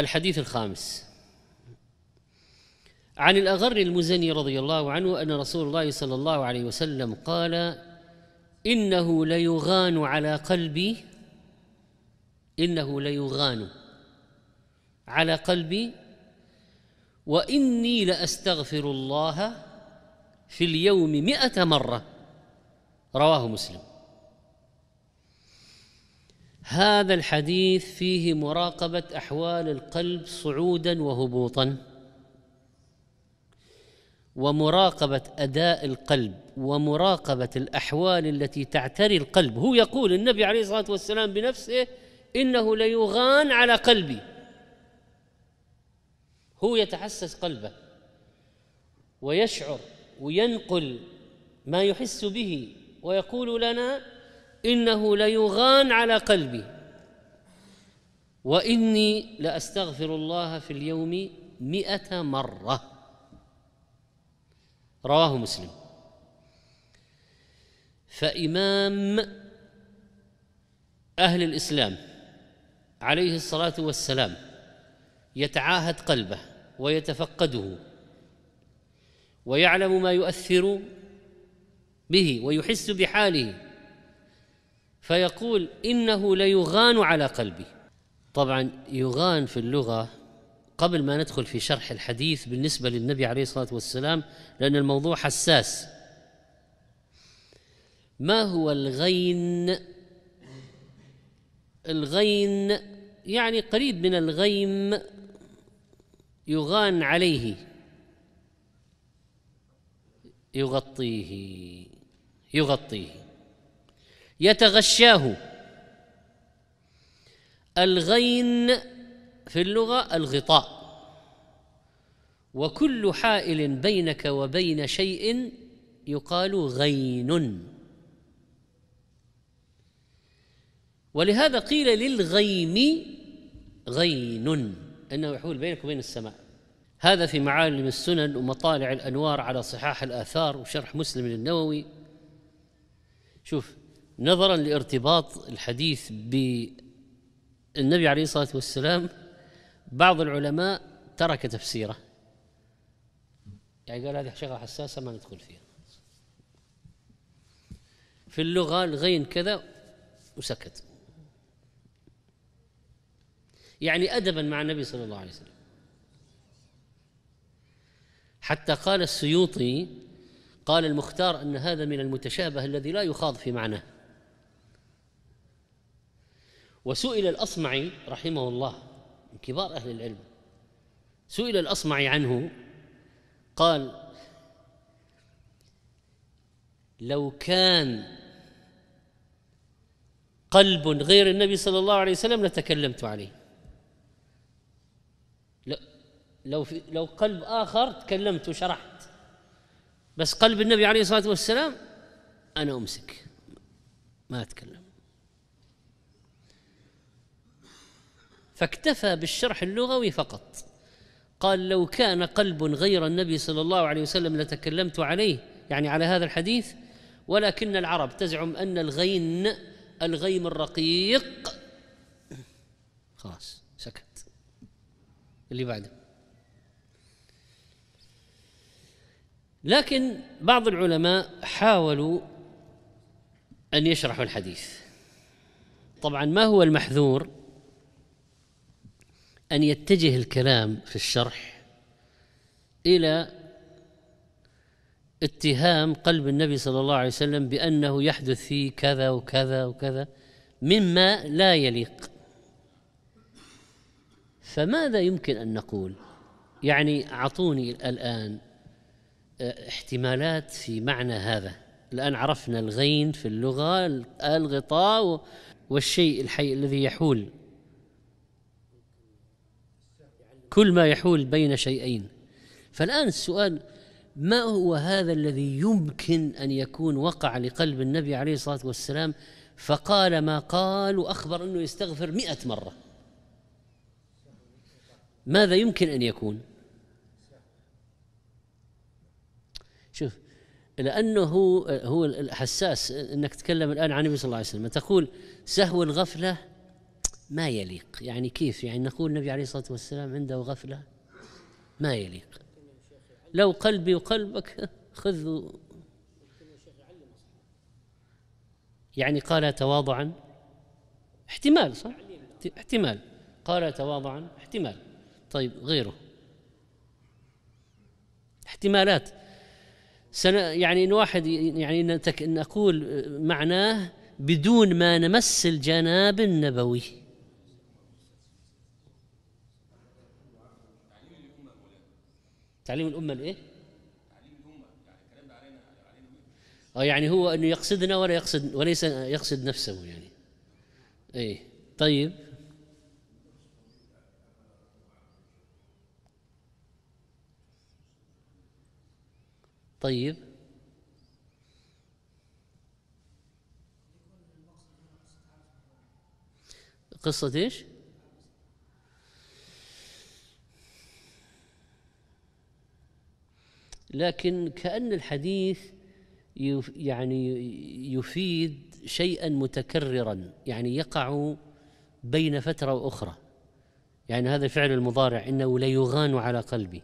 الحديث الخامس عن الأغر المزني رضي الله عنه أن رسول الله صلى الله عليه وسلم قال إنه ليغان على قلبي إنه ليغان على قلبي وإني لأستغفر الله في اليوم مئة مرة رواه مسلم هذا الحديث فيه مراقبه احوال القلب صعودا وهبوطا ومراقبه اداء القلب ومراقبه الاحوال التي تعتري القلب هو يقول النبي عليه الصلاه والسلام بنفسه انه ليغان على قلبي هو يتحسس قلبه ويشعر وينقل ما يحس به ويقول لنا إنه ليغان على قلبي وإني لأستغفر الله في اليوم مئة مرة رواه مسلم فإمام أهل الإسلام عليه الصلاة والسلام يتعاهد قلبه ويتفقده ويعلم ما يؤثر به ويحس بحاله فيقول إنه ليغان على قلبي طبعا يغان في اللغة قبل ما ندخل في شرح الحديث بالنسبة للنبي عليه الصلاة والسلام لأن الموضوع حساس ما هو الغين الغين يعني قريب من الغيم يغان عليه يغطيه يغطيه يتغشاه الغين في اللغة الغطاء وكل حائل بينك وبين شيء يقال غين ولهذا قيل للغيم غين انه يحول بينك وبين السماء هذا في معالم السنن ومطالع الانوار على صحاح الاثار وشرح مسلم للنووي شوف نظرا لارتباط الحديث بالنبي عليه الصلاه والسلام بعض العلماء ترك تفسيره يعني قال هذه شغله حساسه ما ندخل فيها في اللغه الغين كذا وسكت يعني ادبا مع النبي صلى الله عليه وسلم حتى قال السيوطي قال المختار ان هذا من المتشابه الذي لا يخاض في معناه وسئل الأصمعي رحمه الله من كبار أهل العلم سئل الأصمعي عنه قال لو كان قلب غير النبي صلى الله عليه وسلم لتكلمت عليه لو في لو قلب آخر تكلمت وشرحت بس قلب النبي عليه الصلاة والسلام أنا أمسك ما أتكلم فاكتفى بالشرح اللغوي فقط قال لو كان قلب غير النبي صلى الله عليه وسلم لتكلمت عليه يعني على هذا الحديث ولكن العرب تزعم ان الغين الغيم الرقيق خلاص سكت اللي بعده لكن بعض العلماء حاولوا ان يشرحوا الحديث طبعا ما هو المحذور أن يتجه الكلام في الشرح إلى اتهام قلب النبي صلى الله عليه وسلم بأنه يحدث فيه كذا وكذا وكذا مما لا يليق فماذا يمكن أن نقول يعني أعطوني الآن آه، احتمالات في معنى هذا الآن عرفنا الغين في اللغة الغطاء والشيء الحي الذي يحول كل ما يحول بين شيئين فالآن السؤال ما هو هذا الذي يمكن أن يكون وقع لقلب النبي عليه الصلاة والسلام فقال ما قال وأخبر أنه يستغفر مئة مرة ماذا يمكن أن يكون شوف لأنه هو الحساس أنك تتكلم الآن عن النبي صلى الله عليه وسلم تقول سهو الغفلة ما يليق يعني كيف يعني نقول النبي عليه الصلاة والسلام عنده غفلة ما يليق لو قلبي وقلبك خذ يعني قال تواضعا احتمال صح احتمال قال تواضعا احتمال طيب غيره احتمالات سنة يعني ان واحد يعني نقول معناه بدون ما نمس الجناب النبوي تعليم الامه الايه؟ تعليم الامه يعني الكلام ده علينا اه يعني هو انه يقصدنا ولا يقصد وليس يقصد نفسه يعني ايه طيب طيب قصة ايش؟ لكن كأن الحديث يعني يفيد شيئا متكررا يعني يقع بين فترة وأخرى يعني هذا فعل المضارع إنه ليغان على قلبي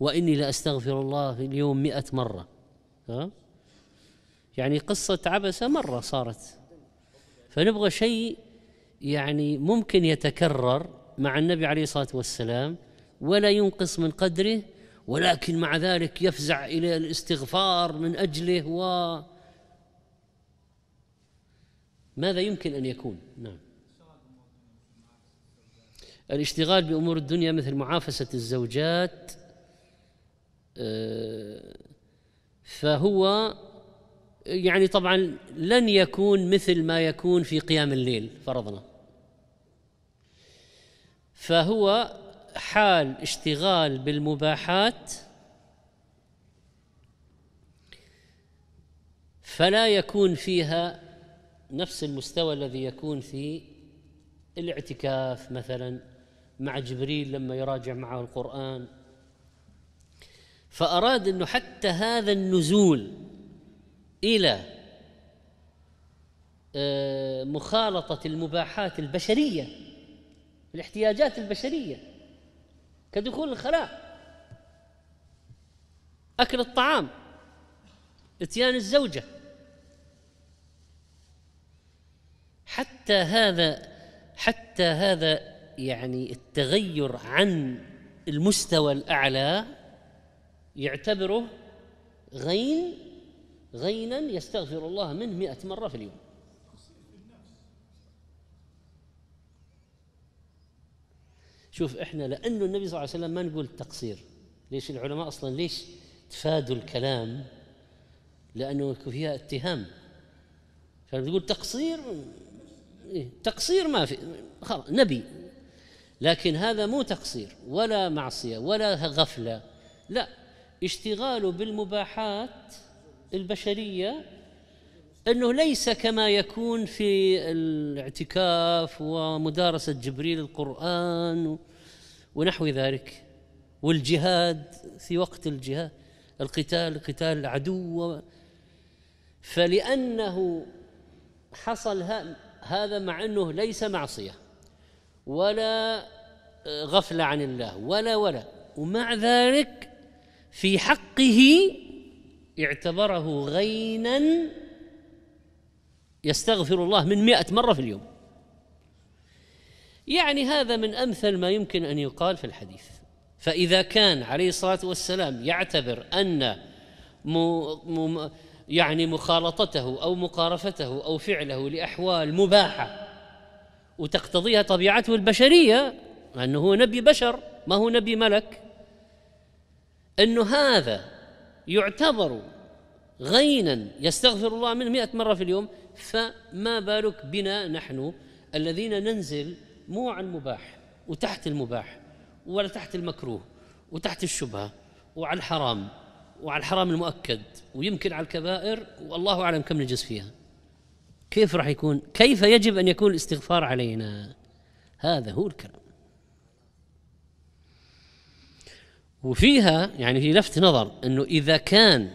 وإني لأستغفر الله اليوم مئة مرة ها؟ يعني قصة عبسة مرة صارت فنبغى شيء يعني ممكن يتكرر مع النبي عليه الصلاة والسلام ولا ينقص من قدره ولكن مع ذلك يفزع إلى الاستغفار من أجله و ماذا يمكن أن يكون نعم الاشتغال بأمور الدنيا مثل معافسة الزوجات آه، فهو يعني طبعا لن يكون مثل ما يكون في قيام الليل فرضنا فهو حال اشتغال بالمباحات فلا يكون فيها نفس المستوى الذي يكون في الاعتكاف مثلا مع جبريل لما يراجع معه القرآن فأراد أنه حتى هذا النزول إلى آه، مخالطة المباحات البشرية الاحتياجات البشريه كدخول الخلاء أكل الطعام إتيان الزوجة حتى هذا حتى هذا يعني التغير عن المستوى الأعلى يعتبره غين غينا يستغفر الله منه مئة مرة في اليوم شوف احنا لانه النبي صلى الله عليه وسلم ما نقول تقصير ليش العلماء اصلا ليش تفادوا الكلام لانه فيها اتهام فتقول تقصير إيه، تقصير ما في خلاص نبي لكن هذا مو تقصير ولا معصيه ولا غفله لا اشتغاله بالمباحات البشريه أنه ليس كما يكون في الاعتكاف ومدارسة جبريل القرآن ونحو ذلك والجهاد في وقت الجهاد القتال قتال العدو فلأنه حصل هذا مع أنه ليس معصية ولا غفلة عن الله ولا ولا ومع ذلك في حقه اعتبره غينا يستغفر الله من مئة مرة في اليوم يعني هذا من أمثل ما يمكن أن يقال في الحديث فإذا كان عليه الصلاة والسلام يعتبر أن مو يعني مخالطته أو مقارفته أو فعله لأحوال مباحة وتقتضيها طبيعته البشرية أنه هو نبي بشر ما هو نبي ملك أنه هذا يعتبر غينا يستغفر الله من مئة مرة في اليوم فما بالك بنا نحن الذين ننزل مو عن مباح وتحت المباح ولا تحت المكروه وتحت الشبهة وعلى الحرام وعلى الحرام المؤكد ويمكن على الكبائر والله أعلم كم نجز فيها كيف راح يكون كيف يجب أن يكون الاستغفار علينا هذا هو الكلام وفيها يعني في لفت نظر أنه إذا كان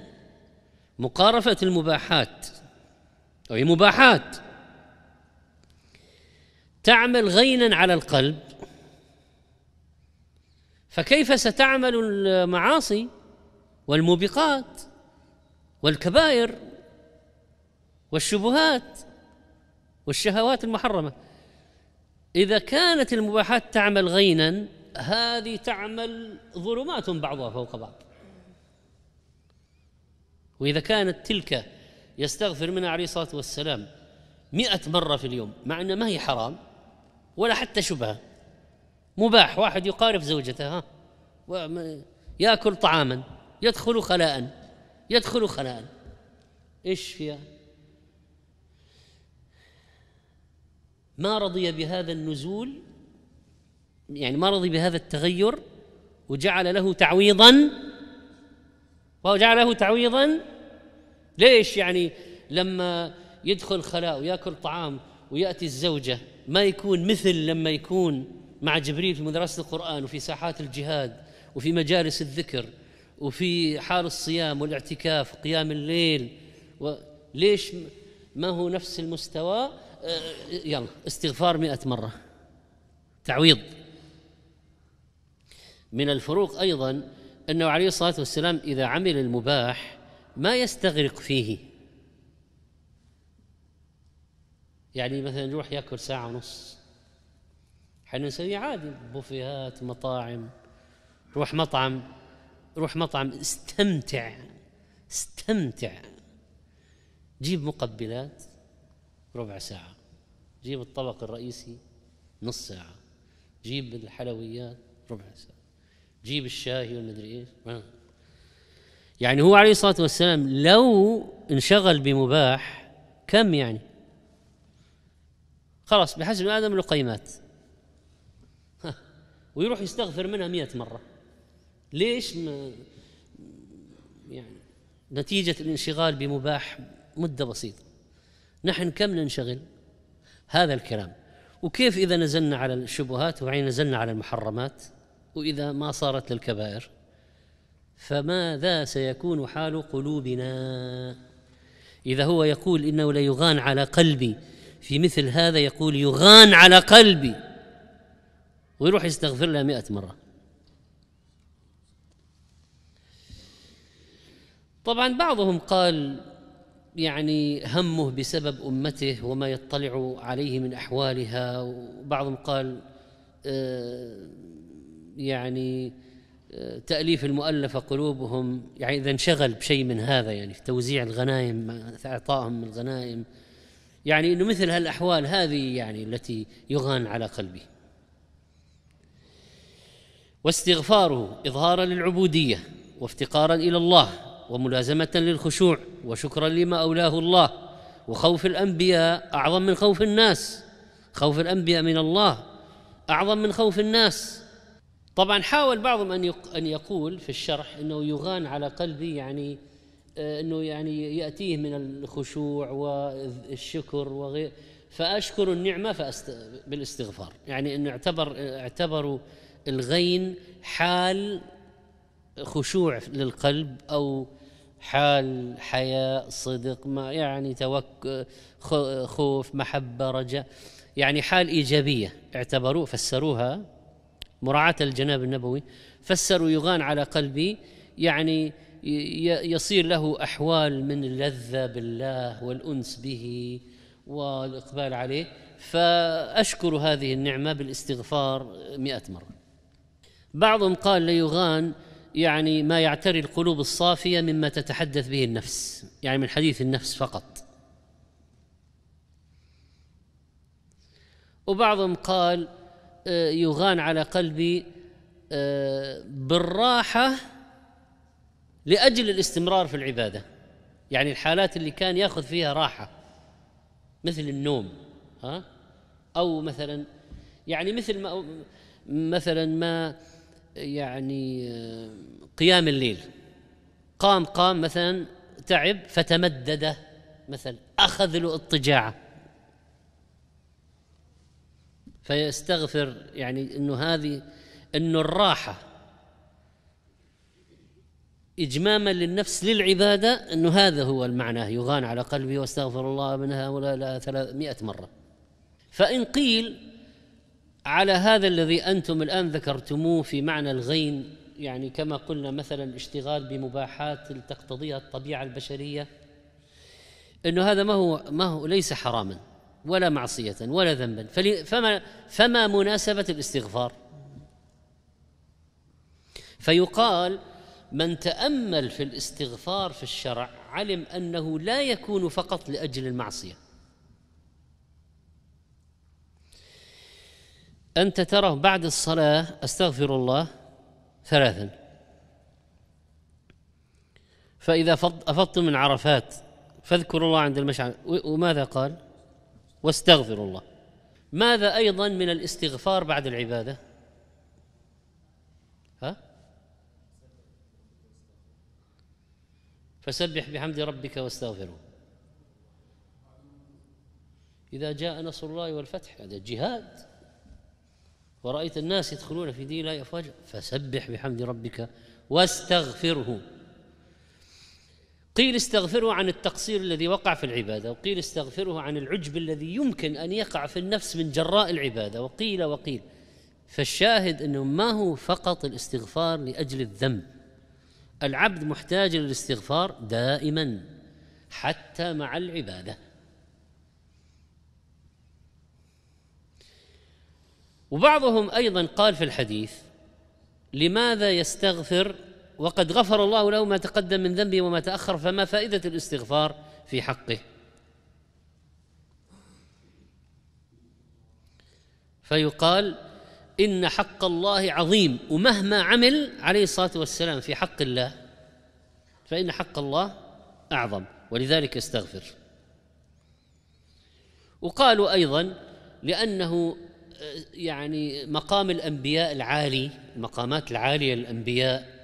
مقارفة المباحات وهي مباحات تعمل غينا على القلب فكيف ستعمل المعاصي والموبقات والكبائر والشبهات والشهوات المحرمه اذا كانت المباحات تعمل غينا هذه تعمل ظلمات بعضها فوق بعض واذا كانت تلك يستغفر منها عليه الصلاة والسلام مئة مرة في اليوم مع أنها ما هي حرام ولا حتى شبهة مباح واحد يقارف زوجته ها يأكل طعاما يدخل خلاء يدخل خلاء إيش فيها ما رضي بهذا النزول يعني ما رضي بهذا التغير وجعل له تعويضا وجعل له تعويضا ليش يعني لما يدخل خلاء وياكل طعام وياتي الزوجه ما يكون مثل لما يكون مع جبريل في مدرسه القران وفي ساحات الجهاد وفي مجالس الذكر وفي حال الصيام والاعتكاف وقيام الليل وليش ما هو نفس المستوى آه، يلا استغفار مئة مرة تعويض من الفروق أيضا أنه عليه الصلاة والسلام إذا عمل المباح ما يستغرق فيه يعني مثلا يروح ياكل ساعه ونص احنا نسويه عادي بوفيهات مطاعم روح مطعم روح مطعم استمتع استمتع جيب مقبلات ربع ساعة جيب الطبق الرئيسي نص ساعة جيب الحلويات ربع ساعة جيب الشاي والمدري ايش يعني هو عليه الصلاه والسلام لو انشغل بمباح كم يعني خلاص بحسب ادم له قيمات ويروح يستغفر منها مئة مرة ليش ما يعني نتيجة الانشغال بمباح مدة بسيطة نحن كم ننشغل هذا الكلام وكيف إذا نزلنا على الشبهات وعين نزلنا على المحرمات وإذا ما صارت للكبائر فماذا سيكون حال قلوبنا إذا هو يقول إنه ليغان على قلبي في مثل هذا يقول يغان على قلبي ويروح يستغفر لها مئة مرة طبعا بعضهم قال يعني همه بسبب امته وما يطلع عليه من احوالها وبعضهم قال آه، يعني تأليف المؤلفة قلوبهم يعني إذا انشغل بشيء من هذا يعني في توزيع الغنائم إعطائهم الغنائم يعني أنه مثل هالأحوال هذه يعني التي يغان على قلبه واستغفاره إظهارا للعبودية وافتقارا إلى الله وملازمة للخشوع وشكرا لما أولاه الله وخوف الأنبياء أعظم من خوف الناس خوف الأنبياء من الله أعظم من خوف الناس طبعا حاول بعضهم ان ان يقول في الشرح انه يغان على قلبي يعني آه، انه يعني ياتيه من الخشوع والشكر وغير فاشكر النعمه فأست... بالاستغفار يعني انه اعتبر اعتبروا الغين حال خشوع للقلب او حال حياء صدق ما يعني توك خوف محبه رجاء يعني حال ايجابيه اعتبروه فسروها مراعاة الجناب النبوي فسروا يغان على قلبي يعني يصير له أحوال من اللذة بالله والأنس به والإقبال عليه فأشكر هذه النعمة بالاستغفار مئة مرة بعضهم قال ليغان يعني ما يعتري القلوب الصافية مما تتحدث به النفس يعني من حديث النفس فقط وبعضهم قال آه، يغان على قلبي آه، بالراحه لاجل الاستمرار في العباده يعني الحالات اللي كان ياخذ فيها راحه مثل النوم ها او مثلا يعني مثل ما مثلا ما يعني آه، قيام الليل قام قام مثلا تعب فتمدد مثلا اخذ له اضطجاعه فيستغفر يعني انه هذه انه الراحه إجماما للنفس للعبادة أنه هذا هو المعنى يغان على قلبي واستغفر الله منها ولا 300 مرة فإن قيل على هذا الذي أنتم الآن ذكرتموه في معنى الغين يعني كما قلنا مثلا اشتغال بمباحات تقتضيها الطبيعة البشرية أنه هذا ما هو ما هو ليس حراما ولا معصية ولا ذنبا فما, فما مناسبة الاستغفار فيقال من تأمل في الاستغفار في الشرع علم أنه لا يكون فقط لأجل المعصية أنت ترى بعد الصلاة أستغفر الله ثلاثا فإذا أفضت من عرفات فاذكروا الله عند المشعر وماذا قال؟ واستغفر الله ماذا ايضا من الاستغفار بعد العباده ها فسبح بحمد ربك واستغفره اذا جاء نصر الله والفتح هذا جهاد ورأيت الناس يدخلون في دين الله أفواجا فسبح بحمد ربك واستغفره قيل استغفره عن التقصير الذي وقع في العباده وقيل استغفره عن العجب الذي يمكن ان يقع في النفس من جراء العباده وقيل وقيل فالشاهد انه ما هو فقط الاستغفار لاجل الذنب العبد محتاج للاستغفار دائما حتى مع العباده وبعضهم ايضا قال في الحديث لماذا يستغفر وقد غفر الله له ما تقدم من ذنبه وما تأخر فما فائدة الاستغفار في حقه فيقال إن حق الله عظيم ومهما عمل عليه الصلاة والسلام في حق الله فإن حق الله أعظم ولذلك استغفر وقالوا أيضا لأنه آه، يعني مقام الأنبياء العالي المقامات العالية للأنبياء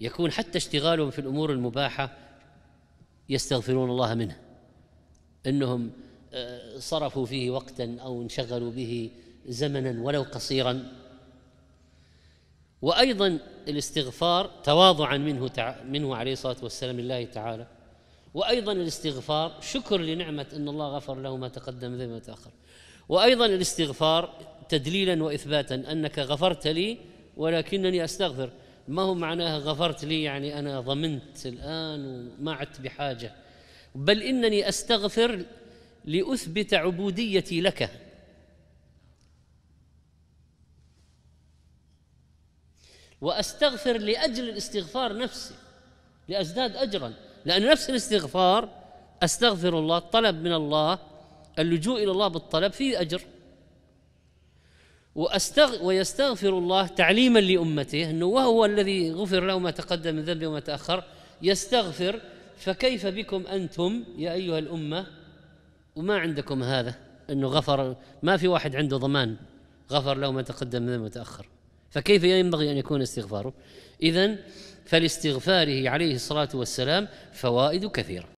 يكون حتى اشتغالهم في الامور المباحه يستغفرون الله منه انهم آه، صرفوا فيه وقتا او انشغلوا به زمنا ولو قصيرا وايضا الاستغفار تواضعا منه تع... منه عليه الصلاه والسلام لله تعالى وايضا الاستغفار شكر لنعمه ان الله غفر له ما تقدم ذنبه ما تاخر وايضا الاستغفار تدليلا واثباتا انك غفرت لي ولكنني استغفر ما هو معناها غفرت لي يعني أنا ضمنت الآن وما عدت بحاجة بل إنني أستغفر لأثبت عبوديتي لك وأستغفر لأجل الاستغفار نفسي لأزداد أجرا لأن نفس الاستغفار أستغفر الله الطلب من الله اللجوء إلى الله بالطلب فيه أجر وأستغ... ويستغفر الله تعليما لأمته أنه وهو الذي غفر له ما تقدم من ذنبه وما تأخر يستغفر فكيف بكم أنتم يا أيها الأمة وما عندكم هذا أنه غفر ما في واحد عنده ضمان غفر له ما تقدم من ذنبه وما تأخر فكيف ينبغي أن يكون استغفاره إذا فلاستغفاره عليه الصلاة والسلام فوائد كثيرة